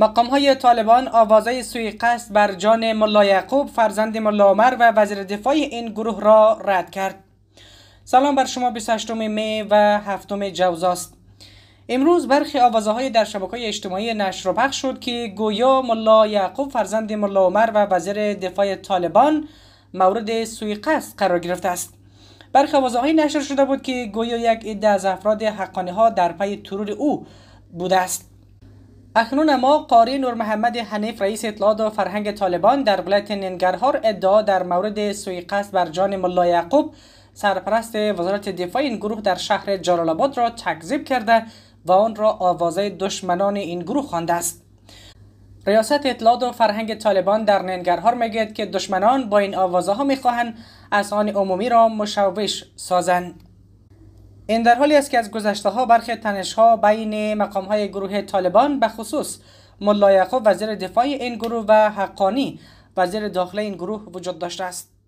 مقام های طالبان آوازه قصد بر جان ملا یعقوب فرزند ملا عمر و وزیر دفاع این گروه را رد کرد سلام بر شما 28 می و 7 جوزاست امروز برخی آوازه های در شبکه اجتماعی نشر و پخش شد که گویا ملا یعقوب فرزند ملا عمر و وزیر دفاع طالبان مورد قصد قرار گرفته است برخی آوازه های نشر شده بود که گویا یک عده از افراد حقانی ها در پی ترور او بوده است اکنون ما قاری نور محمد حنیف رئیس اطلاعات و فرهنگ طالبان در ولایت ننگرهار ادعا در مورد قصد بر جان ملا یعقوب سرپرست وزارت دفاع این گروه در شهر جلال را تکذیب کرده و آن را آوازه دشمنان این گروه خوانده است ریاست اطلاعات و فرهنگ طالبان در ننگرهار میگوید که دشمنان با این آوازه ها میخواهند از آن عمومی را مشوش سازند این در حالی است که از گذشته ها برخی تنش بین مقام های گروه طالبان به خصوص ملا یعقوب وزیر دفاع این گروه و حقانی وزیر داخل این گروه وجود داشته است